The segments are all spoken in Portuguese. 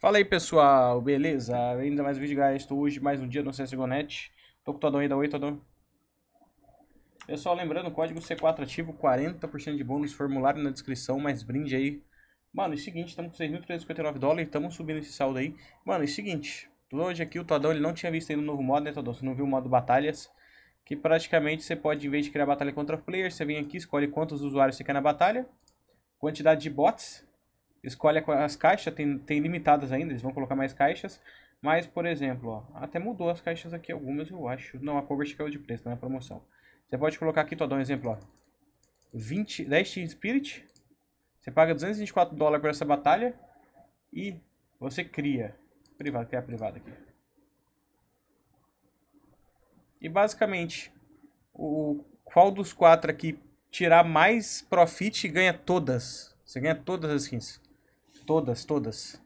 Fala aí pessoal, beleza? Ainda mais um vídeo, guys. Estou hoje mais um dia no CSGONET. Tô com o Todão ainda, oi Todão. Pessoal, lembrando, código C4 ativo, 40% de bônus, formulário na descrição, mais brinde aí. Mano, é o seguinte, estamos com 6.359 dólares, estamos subindo esse saldo aí. Mano, é o seguinte, hoje aqui o Todão ele não tinha visto ainda o um novo modo, né Todão? Você não viu o modo batalhas? Que praticamente você pode, em vez de criar batalha contra player, você vem aqui, escolhe quantos usuários você quer na batalha, quantidade de bots escolhe as caixas, tem, tem limitadas ainda, eles vão colocar mais caixas. Mas, por exemplo, ó, até mudou as caixas aqui algumas, eu acho. Não, a cor vertical de preço, tá na promoção. Você pode colocar aqui, tô dando um exemplo, ó. 20, 10 Team Spirit. Você paga 224 dólares por essa batalha. E você cria. Privado, criar privado aqui. E basicamente, o qual dos quatro aqui tirar mais profit ganha todas. Você ganha todas as skins todas, todas.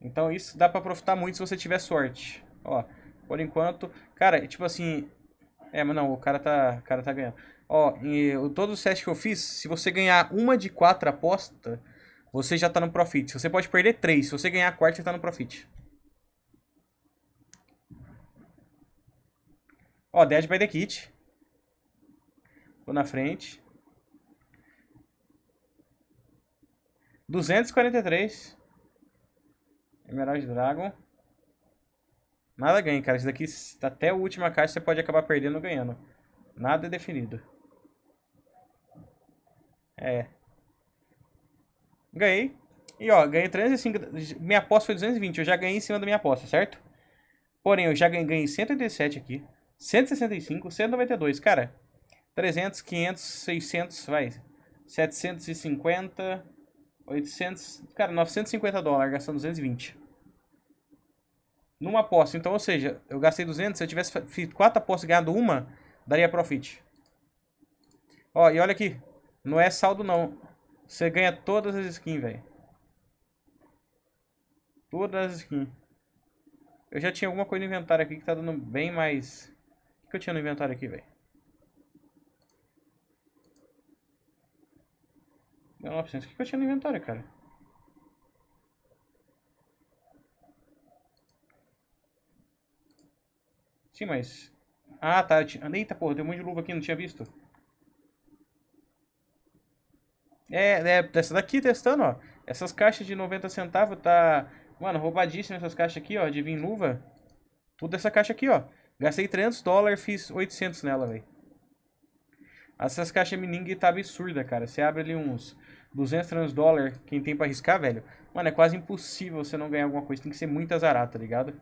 Então isso dá para aproveitar muito se você tiver sorte. Ó, por enquanto, cara, tipo assim, é, mas não, o cara tá, o cara tá ganhando. Ó, o, todos os testes que eu fiz, se você ganhar uma de quatro aposta, você já tá no profit. Você pode perder três, se você ganhar a quarta, você tá no profit. Ó, Dead by the Kit. Vou na frente. 243. É Emerald Dragon. Nada ganha, cara. Isso daqui, até a última caixa, você pode acabar perdendo ou ganhando. Nada é definido. É. Ganhei. E, ó, ganhei 305. Minha aposta foi 220. Eu já ganhei em cima da minha aposta, certo? Porém, eu já ganhei, ganhei 187 aqui. 165, 192. Cara, 300, 500, 600, vai. 750... 800, cara, 950 dólares, gastando 220. Numa aposta. Então, ou seja, eu gastei 200, se eu tivesse feito quatro apostas e ganhado uma, daria profit. Ó, e olha aqui. Não é saldo, não. Você ganha todas as skins, velho. Todas as skins. Eu já tinha alguma coisa no inventário aqui que tá dando bem mais... O que eu tinha no inventário aqui, velho? 900. O que eu tinha no inventário, cara? Sim, mas... Ah, tá. Eu tinha... Eita, porra. Deu um monte de luva aqui. Não tinha visto. É, é essa daqui testando, ó. Essas caixas de 90 centavos tá... Mano, roubadíssimas essas caixas aqui, ó. De vir luva. Tudo essa caixa aqui, ó. Gastei 300 dólares, fiz 800 nela, velho. Essas caixas Mining tá absurda, cara. Você abre ali uns 200 300 dólares, quem tem pra arriscar, velho, mano, é quase impossível você não ganhar alguma coisa. Tem que ser muito azarado, tá ligado?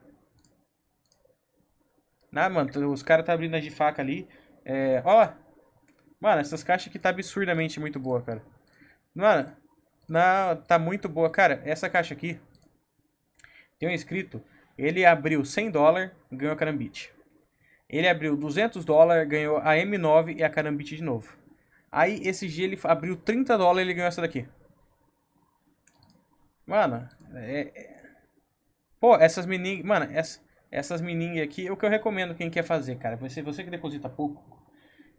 Ah, mano, os caras tá abrindo as de faca ali. É, ó. Mano, essas caixas aqui tá absurdamente muito boa, cara. Mano, na, tá muito boa. Cara, essa caixa aqui, tem um inscrito, ele abriu 100 dólares, ganhou a Carambit. Ele abriu 200 dólares, ganhou a M9 e a Carambit de novo. Aí esse dia ele abriu 30 dólares e ele ganhou essa daqui. Mano, é, é. Pô, essas meningas... Mano, essa, essas meningas aqui é o que eu recomendo quem quer fazer, cara. Você, você que deposita pouco,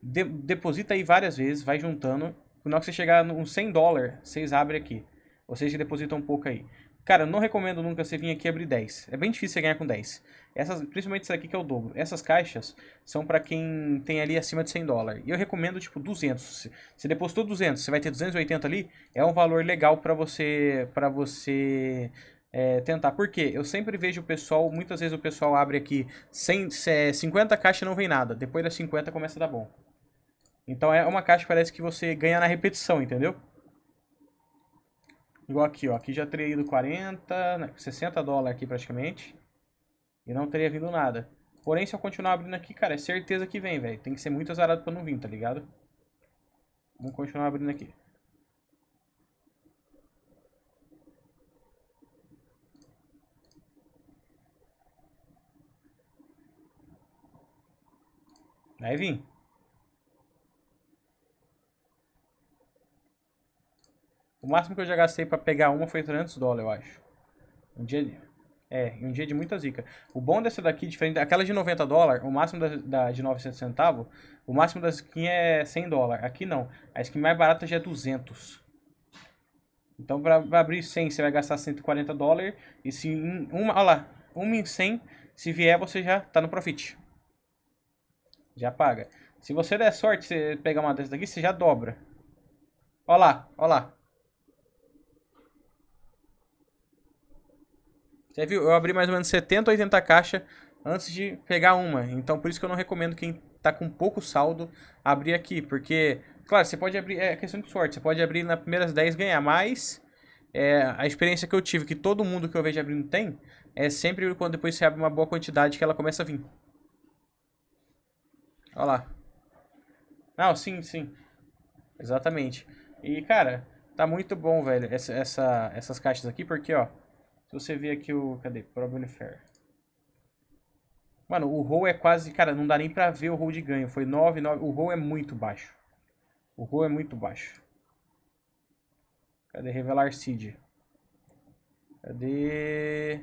de, deposita aí várias vezes, vai juntando. Na hora que você chegar nos 100 dólares, vocês abrem aqui. Vocês que depositam um pouco aí. Cara, não recomendo nunca você vir aqui abrir 10. É bem difícil você ganhar com 10. Essas, principalmente essa aqui que é o dobro. Essas caixas são para quem tem ali acima de 100 dólares. E eu recomendo tipo 200. Você depositou 200, você vai ter 280 ali. É um valor legal para você, para você é, tentar. porque Eu sempre vejo o pessoal, muitas vezes o pessoal abre aqui 100, 50 caixas e não vem nada. Depois das 50 começa a dar bom. Então é uma caixa que parece que você ganha na repetição, entendeu? Igual aqui, ó. Aqui já teria ido 40, 60 né, dólares aqui praticamente. E não teria vindo nada. Porém, se eu continuar abrindo aqui, cara, é certeza que vem, velho. Tem que ser muito azarado pra não vir, tá ligado? Vamos continuar abrindo aqui. Vai vir. máximo que eu já gastei para pegar uma foi 300 dólares, eu acho. Um dia ali. É, um dia de muita zica. O bom dessa daqui, diferente daquela de 90 dólares, o máximo da, da de 900 centavos, o máximo da skin é 100 dólares. Aqui não. A skin mais barata já é 200. Então, pra abrir 100, você vai gastar 140 dólares. E se em uma, olha lá, uma em 100, se vier, você já tá no profit. Já paga. Se você der sorte, você pegar uma dessa daqui, você já dobra. Olha lá, olha lá. Você viu? Eu abri mais ou menos 70, 80 caixas antes de pegar uma. Então por isso que eu não recomendo quem tá com pouco saldo abrir aqui. Porque, claro, você pode abrir. É questão de sorte. Você pode abrir nas primeiras 10 ganhar mas É, a experiência que eu tive, que todo mundo que eu vejo abrindo tem, é sempre quando depois você abre uma boa quantidade que ela começa a vir. Olha lá. Não, ah, sim, sim. Exatamente. E, cara, tá muito bom, velho, essa, essa essas caixas aqui, porque, ó, se você ver aqui o... Cadê? Probably Fair. Mano, o roll é quase... Cara, não dá nem pra ver o roll de ganho. Foi 9, 9... O roll é muito baixo. O roll é muito baixo. Cadê revelar seed? Cadê...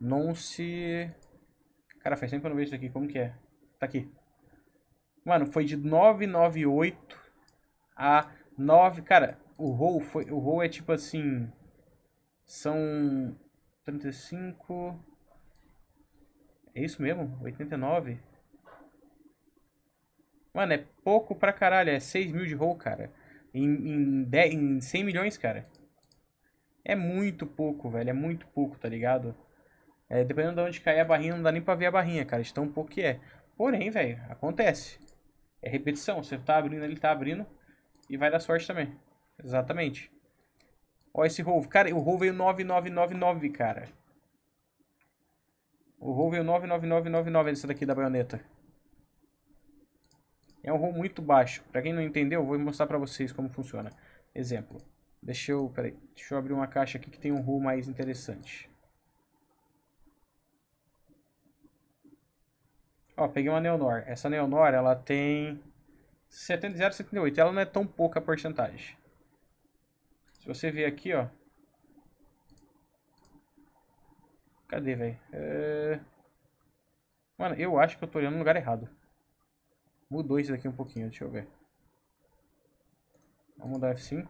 não se... Cara, faz tempo que eu não vejo isso aqui. Como que é? Tá aqui. Mano, foi de 998 a 9... Cara, o roll foi... O roll é tipo assim... São 35. É isso mesmo? 89? Mano, é pouco pra caralho. É 6 mil de roll, cara. Em, em, 10, em 100 milhões, cara. É muito pouco, velho. É muito pouco, tá ligado? É, dependendo de onde cair a barrinha, não dá nem pra ver a barrinha, cara. De tão pouco que é. Porém, velho, acontece. É repetição. Você tá abrindo, ele tá abrindo. E vai dar sorte também. Exatamente. Ó, esse roll. Cara, o roll veio 9999, cara. O roll veio 99999 nesse daqui da baioneta. É um roll muito baixo. Pra quem não entendeu, vou mostrar pra vocês como funciona. Exemplo. Deixa eu, peraí, deixa eu abrir uma caixa aqui que tem um roll mais interessante. Ó, peguei uma Neonor. Essa Neonor, ela tem 70, 78 Ela não é tão pouca a porcentagem. Se você ver aqui, ó. Cadê, velho? É... Mano, eu acho que eu tô olhando no lugar errado. Mudou isso daqui um pouquinho, deixa eu ver. Vamos mudar F5.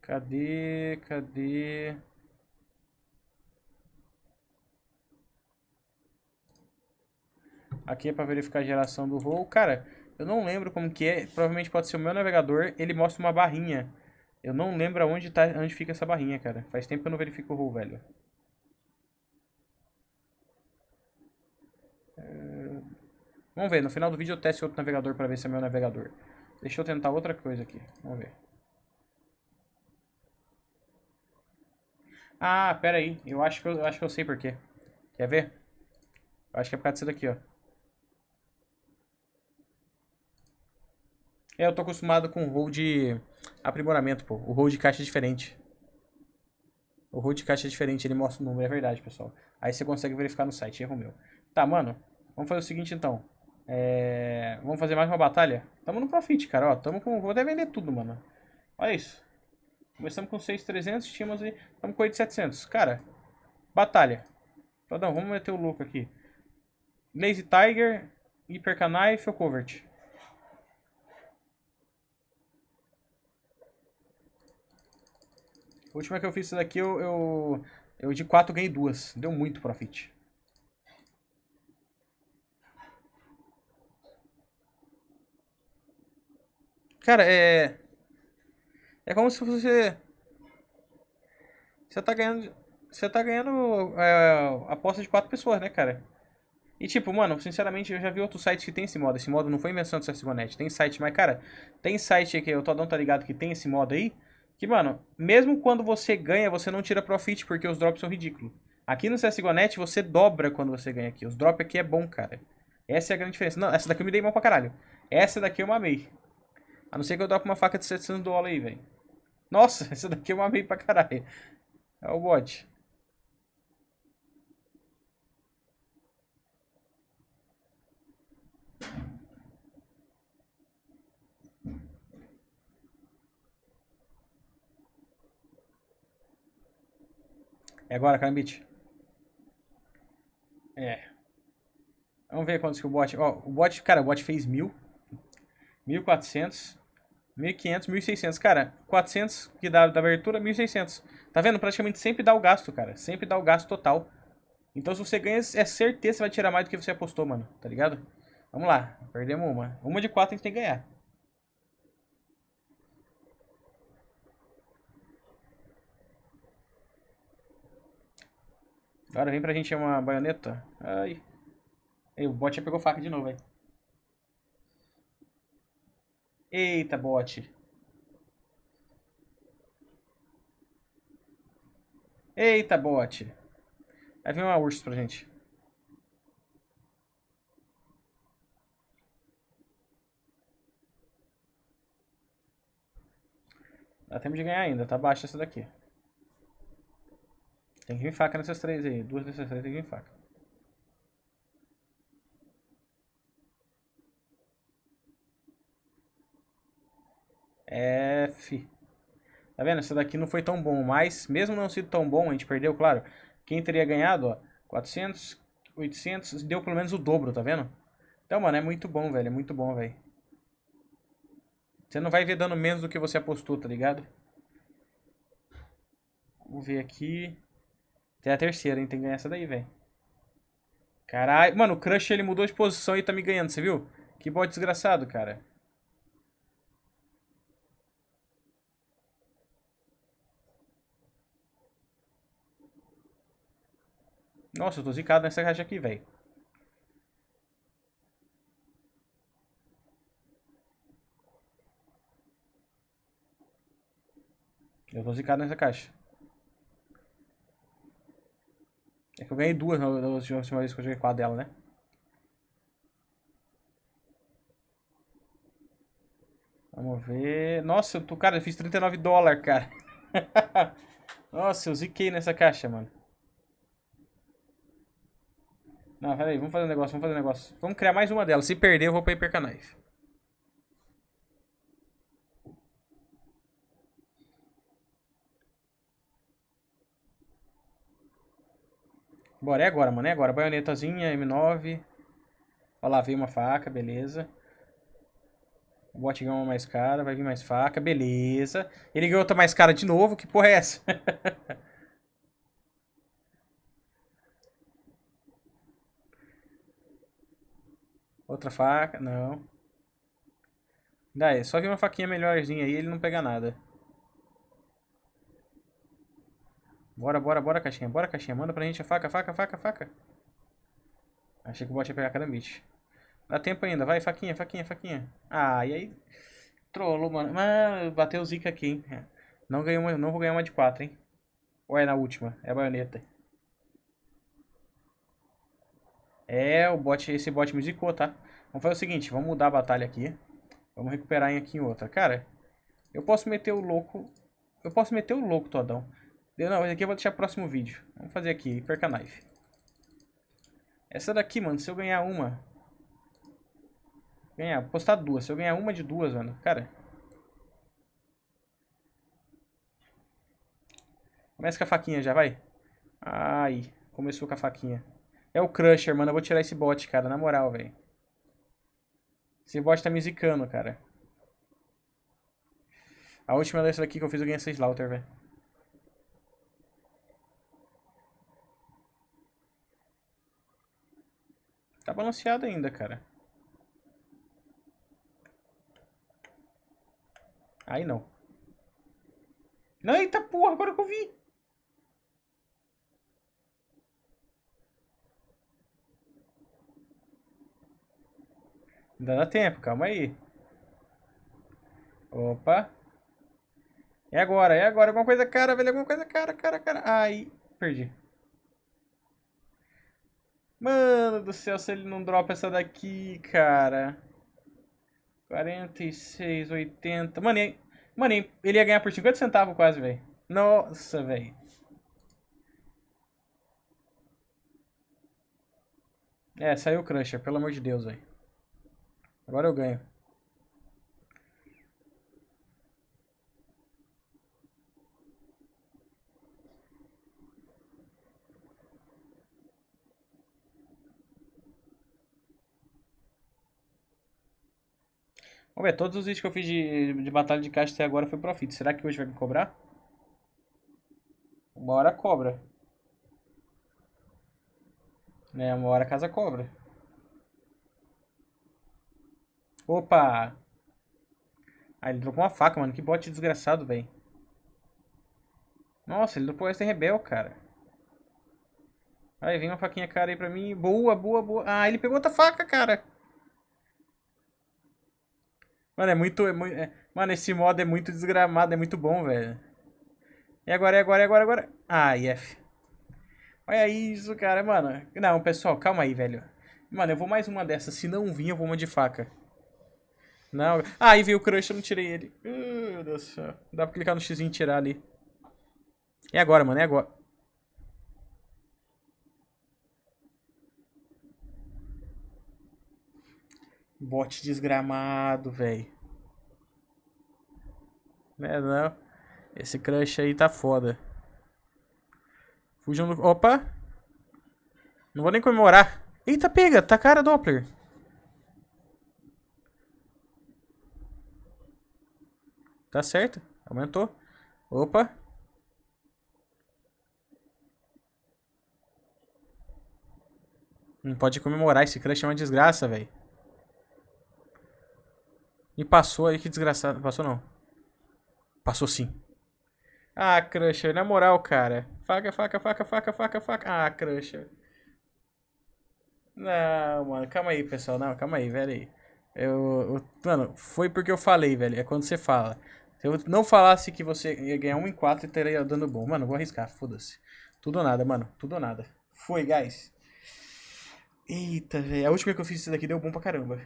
Cadê? Cadê? Aqui é para verificar a geração do voo. Cara, eu não lembro como que é. Provavelmente pode ser o meu navegador. Ele mostra uma barrinha. Eu não lembro aonde, tá, onde fica essa barrinha, cara. Faz tempo que eu não verifico o roll, velho. É... Vamos ver. No final do vídeo eu testo outro navegador para ver se é meu navegador. Deixa eu tentar outra coisa aqui. Vamos ver. Ah, pera aí. Eu acho que eu, eu acho que eu sei por quê. Quer ver? Eu acho que é por causa disso daqui, ó. É, eu tô acostumado com o roll de aprimoramento, pô. O roll de caixa é diferente. O roll de caixa é diferente, ele mostra o número, é verdade, pessoal. Aí você consegue verificar no site, erro meu. Tá, mano, vamos fazer o seguinte então. É... Vamos fazer mais uma batalha? Tamo no profit, cara, ó. Tamo com... Vou até vender tudo, mano. Olha isso. Começamos com 6,300, tínhamos aí, Tamo com 8,700. Cara, batalha. Todão, vamos meter o louco aqui. Lazy Tiger, Hyper Knife, ou Covert? A última que eu fiz isso daqui, eu, eu, eu de 4 ganhei duas. Deu muito profit. Cara, é... É como se você... Você tá ganhando... Você tá ganhando é, aposta de quatro pessoas, né, cara? E tipo, mano, sinceramente, eu já vi outros sites que tem esse modo. Esse modo não foi invenção do CSGONet. Tem site, mas, cara, tem site que o Todão tá ligado que tem esse modo aí. Que, mano, mesmo quando você ganha, você não tira profit, porque os drops são ridículos. Aqui no CSGONet, você dobra quando você ganha aqui. Os drops aqui é bom, cara. Essa é a grande diferença. Não, essa daqui eu me dei mal pra caralho. Essa daqui eu mamei. A não ser que eu drope uma faca de 700 dólares aí, velho. Nossa, essa daqui eu mamei pra caralho. É o bot. É agora, Karambit. É. Vamos ver quantos que o bot... Ó, o bot, cara, o bot fez mil. 1400. 1500, 1600. Cara, 400 que dá da abertura, 1600. Tá vendo? Praticamente sempre dá o gasto, cara. Sempre dá o gasto total. Então se você ganha, é certeza que você vai tirar mais do que você apostou, mano. Tá ligado? Vamos lá. Perdemos uma. Uma de quatro a gente tem que ganhar. Agora vem pra gente uma baioneta. Ai. Ei, o bot já pegou faca de novo, hein? Eita, bot. Eita, bot. Vai vir uma urso pra gente. Dá tempo de ganhar ainda, tá baixo essa daqui. Tem que vir faca nessas três aí. Duas dessas três tem que vir faca. F. Tá vendo? Essa daqui não foi tão bom, mas mesmo não sendo tão bom, a gente perdeu, claro. Quem teria ganhado, ó, 400, 800, deu pelo menos o dobro, tá vendo? Então, mano, é muito bom, velho, é muito bom, velho. Você não vai ver dando menos do que você apostou, tá ligado? Vamos ver aqui. Tem a terceira, hein? Tem que ganhar essa daí, velho. Caralho. Mano, o Crush, ele mudou de posição e tá me ganhando, você viu? Que bode desgraçado, cara. Nossa, eu tô zicado nessa caixa aqui, velho. Eu tô zicado nessa caixa. É que eu ganhei duas na última vez que eu joguei com a dela, né? Vamos ver. Nossa, eu tô, cara, eu fiz 39 dólares, cara. Nossa, eu ziquei nessa caixa, mano. Não, peraí, vamos fazer um negócio, vamos fazer um negócio. Vamos criar mais uma delas. Se perder, eu vou pra Knife. Bora, é agora, mano, é agora. Baionetazinha, M9. Ó lá, veio uma faca, beleza. O bot ganhou uma mais cara, vai vir mais faca, beleza. Ele ganhou outra mais cara de novo, que porra é essa? outra faca, não. Daí, só vi uma faquinha melhorzinha aí, ele não pega nada. Bora, bora, bora, caixinha. Bora, caixinha. Manda pra gente a faca, faca, faca, faca. Achei que o bot ia pegar cada bicho. Dá tempo ainda. Vai, faquinha, faquinha, faquinha. Ah, e aí... Trollou, mano. Mas bateu o zica aqui, hein. É. Não, ganhei uma, não vou ganhar uma de 4, hein. Ou é na última? É a baioneta. É, o bot, esse bot me zicou, tá? Vamos fazer o seguinte, vamos mudar a batalha aqui. Vamos recuperar em aqui em outra. Cara, eu posso meter o louco... Eu posso meter o louco, Todão. Deu, não, esse aqui eu vou deixar pro próximo vídeo. Vamos fazer aqui, perca knife. Essa daqui, mano, se eu ganhar uma... Ganhar, postar duas. Se eu ganhar uma de duas, mano, cara... Começa com a faquinha já, vai. Ai, começou com a faquinha. É o Crusher, mano. Eu vou tirar esse bot, cara. Na moral, velho. Esse bot tá me zicando, cara. A última dessa daqui que eu fiz eu ganhei essa Slaughter, velho. Tá balanceado ainda, cara. Aí não. Não, eita porra, agora que eu vi. Ainda dá tempo, calma aí. Opa. É agora, é agora. Alguma coisa cara, velho. Alguma coisa cara, cara, cara. Aí, perdi. Mano do céu, se ele não dropa essa daqui, cara. 46, 80. Mano, ele, mano, ele ia ganhar por 50 centavos quase, velho. Nossa, velho. É, saiu o Crusher, pelo amor de Deus, velho. Agora eu ganho. Vamos ver, todos os vídeos que eu fiz de, de batalha de caixa até agora foi profit. Será que hoje vai me cobrar? Uma hora cobra. Né, uma hora casa cobra. Opa! Ah, ele trocou uma faca, mano. Que bote desgraçado, velho. Nossa, ele dropou esse rebel, cara. Aí, vem uma faquinha cara aí pra mim. Boa, boa, boa. Ah, ele pegou outra faca, cara. Mano, é muito. É é... Mano, esse modo é muito desgramado, é muito bom, velho. E agora, e agora, e agora, agora. Ah, IF. Olha isso, cara, mano. Não, pessoal, calma aí, velho. Mano, eu vou mais uma dessas. Se não vir, eu vou uma de faca. Não. Ah, aí veio o crush, eu não tirei ele. Meu Deus do céu. Dá pra clicar no X e tirar ali. E agora, mano? É agora? bote desgramado, velho. Né, não? Esse crush aí tá foda. fugindo, Opa! Não vou nem comemorar. Eita, pega! Tá cara, Doppler. Tá certo. Aumentou. Opa. Não pode comemorar. Esse crush é uma desgraça, velho. E passou aí, que desgraçado. Passou não. Passou sim. Ah, Crusher, na moral, cara. Faca, faca, faca, faca, faca, faca. Ah, Crusher. Não, mano, calma aí, pessoal. Não, calma aí, velho Eu, eu, mano, foi porque eu falei, velho. É quando você fala. Se eu não falasse que você ia ganhar 1 em 4 e teria dando bom. Mano, vou arriscar, foda-se. Tudo ou nada, mano. Tudo ou nada. Foi, guys. Eita, velho. A última que eu fiz isso daqui deu bom pra caramba.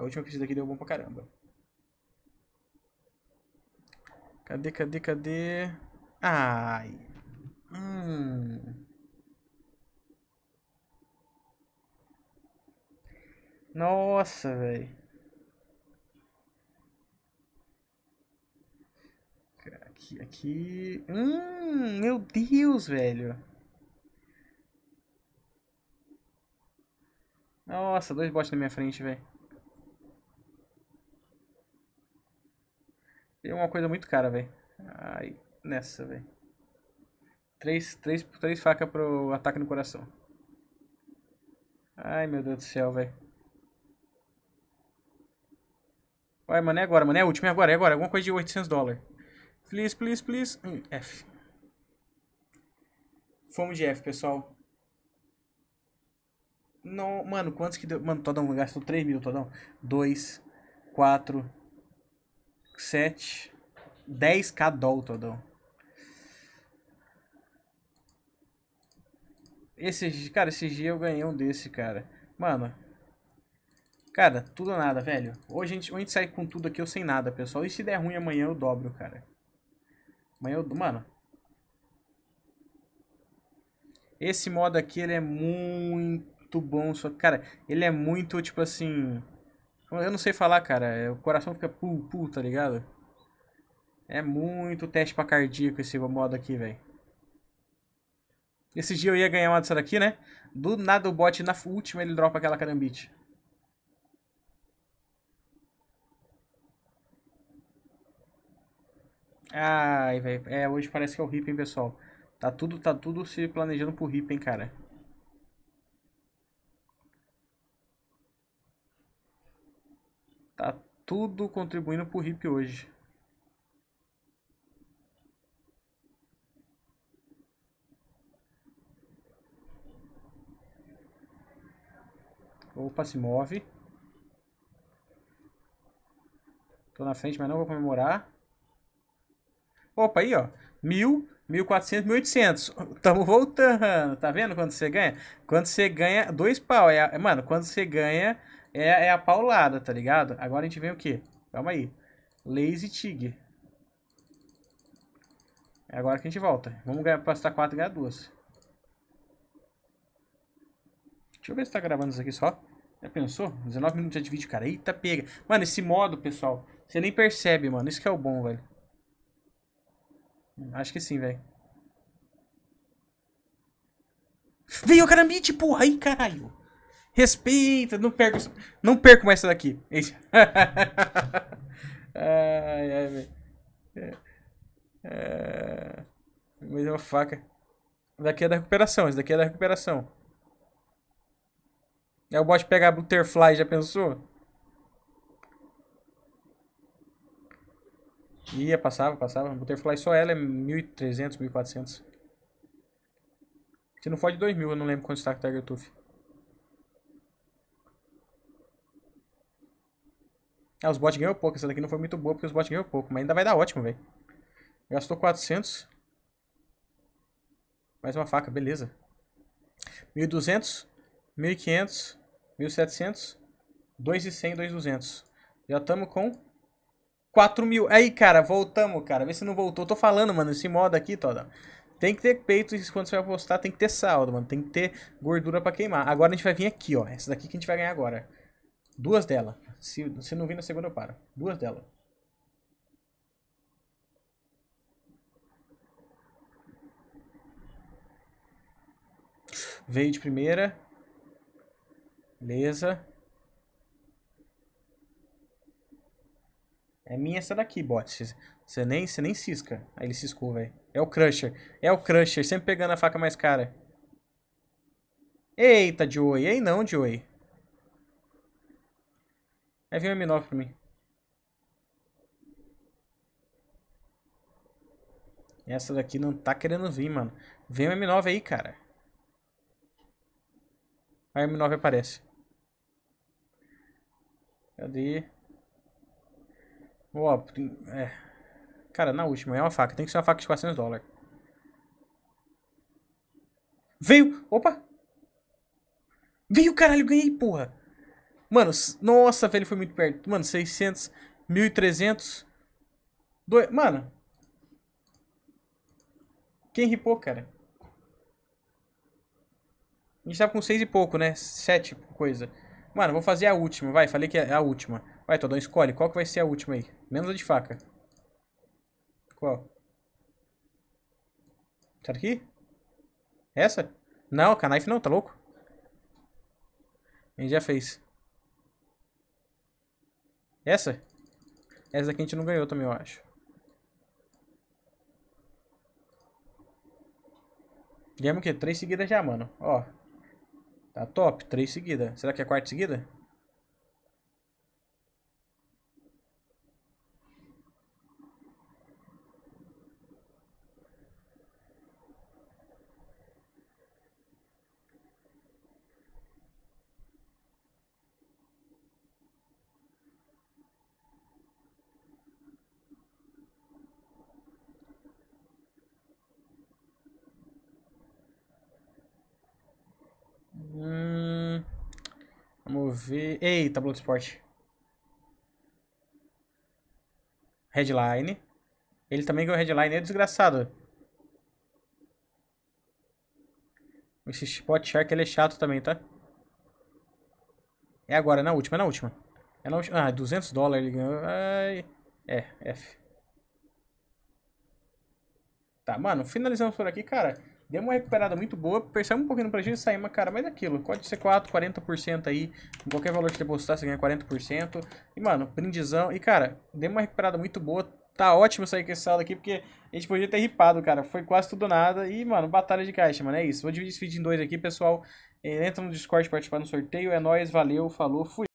A última que fiz daqui deu bom pra caramba. Cadê, cadê, cadê? Ai. Hum. Nossa, velho. Aqui, aqui. Hum, meu Deus, velho. Nossa, dois bots na minha frente, velho. Queria é uma coisa muito cara, velho. Ai, nessa, velho. Três, três, três facas pro ataque no coração. Ai, meu Deus do céu, velho. Vai, mano, é agora, mano. É a última, é agora, é agora. Alguma coisa de 800 dólares. Please, please, please. Hum, F. Fomos de F, pessoal. Não, mano, quantos que deu? Mano, Todão gastou 3 mil, Todão. 2, 4, 7, 10k Doltodon. Esse, cara, esse dia eu ganhei um desse, cara. Mano. Cara, tudo ou nada, velho. Hoje a, gente, hoje a gente sai com tudo aqui ou sem nada, pessoal. E se der ruim amanhã eu dobro, cara. Amanhã eu... Mano. Esse modo aqui, ele é muito bom. Só, cara, ele é muito, tipo assim... Eu não sei falar, cara. É, o coração fica pu, pu, tá ligado? É muito teste pra cardíaco esse modo aqui, velho. Esse dia eu ia ganhar uma dessa daqui, né? Do nada o bot, na última, ele dropa aquela carambite. Ai, velho. É, hoje parece que é o Rippen, pessoal. Tá tudo, tá tudo se planejando pro Rip, cara. tudo contribuindo para o RIP hoje. Opa, se move. Tô na frente, mas não vou comemorar. Opa, aí, ó. Mil, mil quatrocentos, mil oitocentos. Tamo voltando. Tá vendo quando você ganha? Quando você ganha dois pau. É, mano, quando você ganha é, é a paulada, tá ligado? Agora a gente vem o quê? Calma aí. Lazy Tig. É agora que a gente volta. Vamos ganhar, passar 4 e ganhar 2. Deixa eu ver se tá gravando isso aqui só. Já pensou? 19 minutos de vídeo, cara. Eita, pega. Mano, esse modo, pessoal, você nem percebe, mano. Isso que é o bom, velho. Acho que sim, velho. Veio o carambite, porra! Aí, caralho! Respeita, não perco, não perco mais essa daqui. ai, ai, velho. É, é, mas é uma faca. Daqui é da recuperação, esse daqui é da recuperação. É o bot pegar Butterfly, já pensou? Ia, passava, passava. Butterfly só ela é 1.300, 1.400. Se não for de 2.000, eu não lembro quanto está o Tiger Tooth. Ah, os bots ganhou pouco. Essa daqui não foi muito boa porque os bots ganhou pouco. Mas ainda vai dar ótimo, velho. Gastou 400. Mais uma faca, beleza. 1.200, 1.500, 1.700, 2.100, 2.200. Já estamos com 4 mil. Aí, cara, voltamos, cara. Vê se não voltou. Tô falando, mano, esse modo aqui, Toda. Tem que ter peito e quando você vai apostar. tem que ter saldo, mano. Tem que ter gordura pra queimar. Agora a gente vai vir aqui, ó. Essa daqui que a gente vai ganhar agora. Duas dela. Se, se não vir na segunda, eu paro. Duas delas. Veio de primeira. Beleza. É minha essa daqui, bot. Você nem, você nem cisca. Aí ele ciscou, velho. É o Crusher. É o Crusher, sempre pegando a faca mais cara. Eita, Joey. Ei não, Joey. Aí vem o M9 pra mim. Essa daqui não tá querendo vir, mano. Vem o M9 aí, cara. Aí o M9 aparece. Cadê? Ó, é. Cara, na última, é uma faca. Tem que ser uma faca de 400 dólares. Veio! Opa! Veio, caralho, ganhei, porra! Mano, nossa, velho, foi muito perto. Mano, 600, 1300. Dois, Mano. Quem ripou, cara? A gente tava com 6 e pouco, né? 7 coisa. Mano, vou fazer a última, vai. Falei que é a última. Vai, Todão, escolhe. Qual que vai ser a última aí? Menos a de faca. Qual? Essa tá aqui? Essa? Não, a knife não, tá louco? A gente já fez. Essa? Essa daqui a gente não ganhou também, eu acho. Ganhamos o quê? Três seguidas já, mano. Ó. Tá top. Três seguidas. Será que é a quarta seguida? Eita, Bloodsport. Headline. Ele também ganhou headline, é desgraçado. Esse Spot Shark ele é chato também, tá? É agora, é na última, é na última. É na última. Ah, 200 dólares ele ganhou. Ai. É, F. Tá, mano, finalizamos por aqui, cara. Deu uma recuperada muito boa, percebe um pouquinho pra gente sair mas cara, mais daquilo. É aquilo, código C4, 40% aí, em qualquer valor que depositar você ganha 40%, e mano, brindizão, e cara, deu uma recuperada muito boa, tá ótimo sair com esse saldo aqui, porque a gente podia ter ripado, cara, foi quase tudo nada, e mano, batalha de caixa, mano, é isso, vou dividir esse vídeo em dois aqui, pessoal, é, entra no Discord participar do sorteio, é nóis, valeu, falou, fui.